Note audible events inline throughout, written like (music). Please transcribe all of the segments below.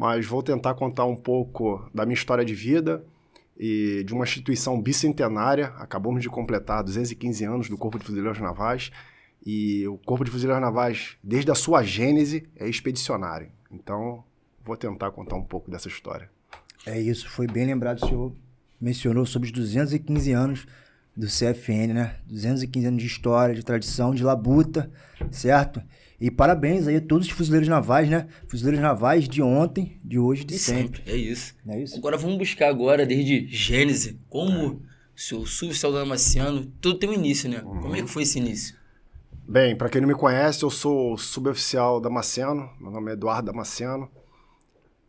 mas vou tentar contar um pouco da minha história de vida e de uma instituição bicentenária. Acabamos de completar 215 anos do Corpo de Fuzileiros Navais e o Corpo de Fuzileiros Navais, desde a sua gênese, é expedicionário. Então, vou tentar contar um pouco dessa história. É isso, foi bem lembrado, o senhor mencionou sobre os 215 anos do CFN, né? 215 anos de história, de tradição, de labuta, certo? E parabéns aí a todos os fuzileiros navais, né? Fuzileiros navais de ontem, de hoje, de sempre. sempre. É isso. é isso. Agora vamos buscar agora, desde Gênese, como é. o seu suboficial Damasceno, tudo tem um início, né? Uhum. Como é que foi esse início? Bem, para quem não me conhece, eu sou suboficial Damasceno. meu nome é Eduardo Damasceno.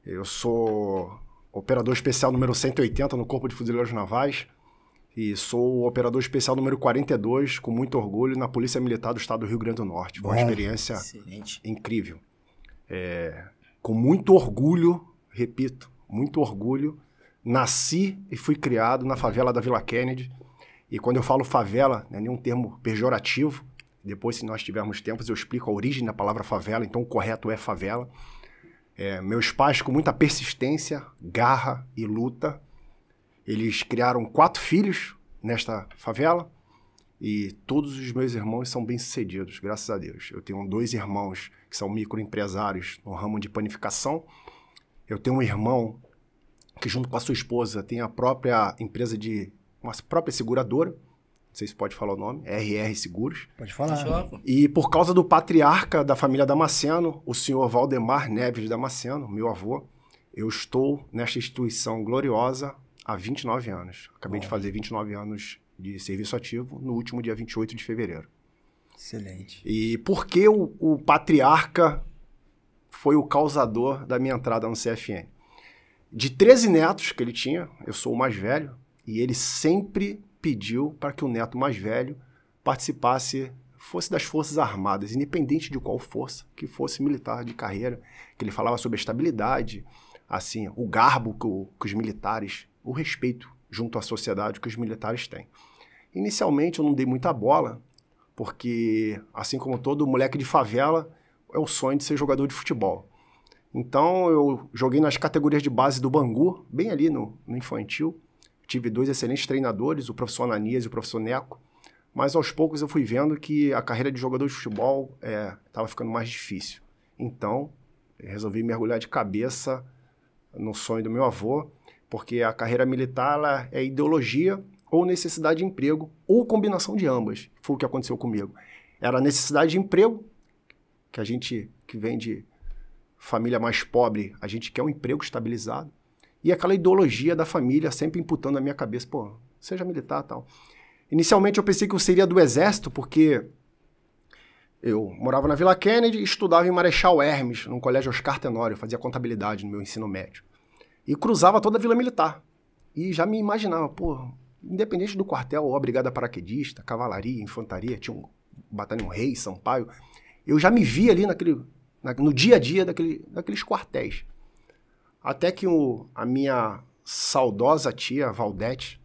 Eu sou operador especial número 180 no Corpo de Fuzileiros Navais e sou o operador especial número 42, com muito orgulho, na Polícia Militar do Estado do Rio Grande do Norte. uma experiência excelente. incrível. É, com muito orgulho, repito, muito orgulho, nasci e fui criado na favela da Vila Kennedy. E quando eu falo favela, não é nenhum termo pejorativo. Depois, se nós tivermos tempo, eu explico a origem da palavra favela, então o correto é favela. É, meus pais, com muita persistência, garra e luta, eles criaram quatro filhos nesta favela e todos os meus irmãos são bem-sucedidos, graças a Deus. Eu tenho dois irmãos que são microempresários no ramo de panificação. Eu tenho um irmão que, junto com a sua esposa, tem a própria empresa de. uma própria seguradora. Não sei se pode falar o nome, RR Seguros. Pode falar. E por causa do patriarca da família Damasceno, o senhor Valdemar Neves Damasceno, meu avô, eu estou nesta instituição gloriosa há 29 anos. Acabei Bom. de fazer 29 anos de serviço ativo no último dia 28 de fevereiro. Excelente. E por que o, o patriarca foi o causador da minha entrada no CFN? De 13 netos que ele tinha, eu sou o mais velho, e ele sempre pediu para que o neto mais velho participasse, fosse das Forças Armadas, independente de qual força, que fosse militar de carreira, que ele falava sobre a estabilidade, assim, o garbo que, o, que os militares o respeito junto à sociedade que os militares têm. Inicialmente eu não dei muita bola, porque assim como todo moleque de favela, é o sonho de ser jogador de futebol. Então eu joguei nas categorias de base do Bangu, bem ali no, no infantil. Tive dois excelentes treinadores, o professor Ananias e o professor Neco. Mas aos poucos eu fui vendo que a carreira de jogador de futebol estava é, ficando mais difícil. Então resolvi mergulhar de cabeça no sonho do meu avô porque a carreira militar ela é ideologia ou necessidade de emprego, ou combinação de ambas. Foi o que aconteceu comigo. Era necessidade de emprego, que a gente que vem de família mais pobre, a gente quer um emprego estabilizado. E aquela ideologia da família sempre imputando na minha cabeça, pô, seja militar tal. Inicialmente eu pensei que eu seria do exército, porque eu morava na Vila Kennedy e estudava em Marechal Hermes, num colégio Oscar Tenório, fazia contabilidade no meu ensino médio e cruzava toda a Vila Militar. E já me imaginava, pô, independente do quartel, ou brigada paraquedista, cavalaria, infantaria, tinha um batalhão rei, Sampaio, eu já me via ali naquele, na, no dia a dia daquele, daqueles quartéis. Até que o, a minha saudosa tia, Valdete,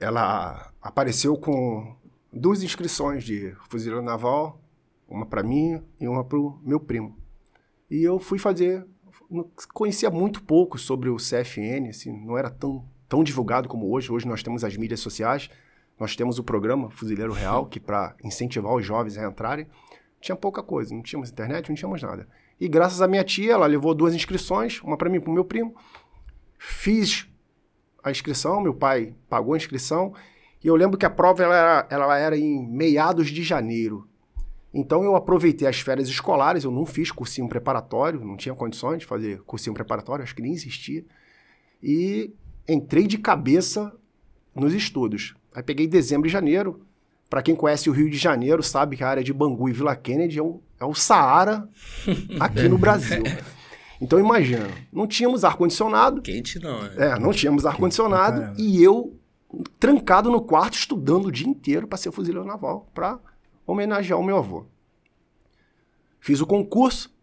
ela apareceu com duas inscrições de fuzileiro naval, uma para mim e uma para o meu primo. E eu fui fazer conhecia muito pouco sobre o CFN, assim, não era tão, tão divulgado como hoje. Hoje nós temos as mídias sociais, nós temos o programa Fuzileiro Real, que é para incentivar os jovens a entrarem, tinha pouca coisa, não tínhamos internet, não tínhamos nada. E graças à minha tia, ela levou duas inscrições, uma para mim e para o meu primo. Fiz a inscrição, meu pai pagou a inscrição, e eu lembro que a prova ela era, ela era em meados de janeiro. Então eu aproveitei as férias escolares, eu não fiz cursinho preparatório, não tinha condições de fazer cursinho preparatório, acho que nem existia. E entrei de cabeça nos estudos. Aí peguei dezembro e janeiro. Para quem conhece o Rio de Janeiro, sabe que a área de Bangu e Vila Kennedy é, é o Saara (laughs) aqui no Brasil. Então imagina, não tínhamos ar-condicionado. Quente não, é. É, não tínhamos ar-condicionado e eu trancado no quarto estudando o dia inteiro para ser fuzileiro naval, para homenagear o meu avô. Fiz o concurso,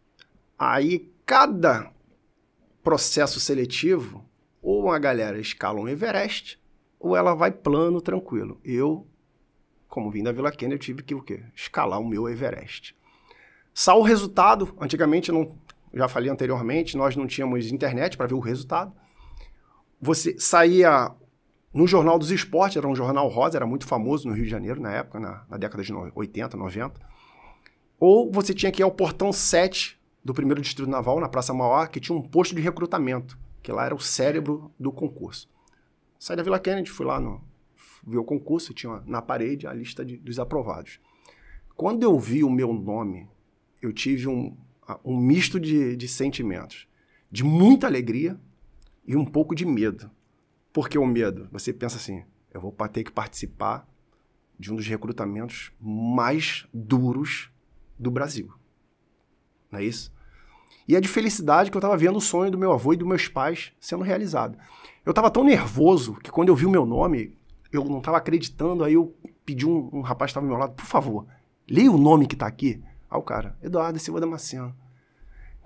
aí cada processo seletivo, ou a galera escala um Everest, ou ela vai plano, tranquilo. Eu, como vim da Vila Kennedy, eu tive que o quê? Escalar o meu Everest. Só o resultado, antigamente, não, já falei anteriormente, nós não tínhamos internet para ver o resultado. Você saía no Jornal dos Esportes, era um jornal rosa, era muito famoso no Rio de Janeiro na época, na, na década de 80, 90. Ou você tinha que ir ao portão 7 do primeiro distrito naval, na Praça Mauá, que tinha um posto de recrutamento, que lá era o cérebro do concurso. Saí da Vila Kennedy, fui lá no ver o concurso, tinha na parede a lista de, dos aprovados. Quando eu vi o meu nome, eu tive um, um misto de, de sentimentos, de muita alegria e um pouco de medo. Por que o medo? Você pensa assim, eu vou ter que participar de um dos recrutamentos mais duros do Brasil. Não é isso? E é de felicidade que eu estava vendo o sonho do meu avô e dos meus pais sendo realizado. Eu estava tão nervoso que quando eu vi o meu nome, eu não estava acreditando, aí eu pedi um, um rapaz que estava ao meu lado, por favor, leia o nome que está aqui. Ah, o cara, Eduardo Silva Damasceno.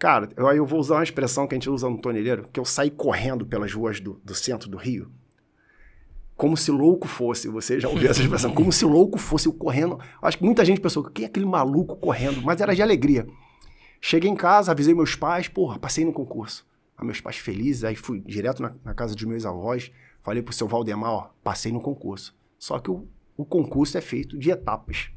Cara, eu, eu vou usar uma expressão que a gente usa no tonelheiro, que eu saí correndo pelas ruas do, do centro do Rio, como se louco fosse. Você já ouviu essa expressão? Como se louco fosse eu correndo. Acho que muita gente pensou, quem é aquele maluco correndo? Mas era de alegria. Cheguei em casa, avisei meus pais, porra, passei no concurso. Aí meus pais felizes, aí fui direto na, na casa dos meus avós, falei pro seu Valdemar, ó, passei no concurso. Só que o, o concurso é feito de etapas.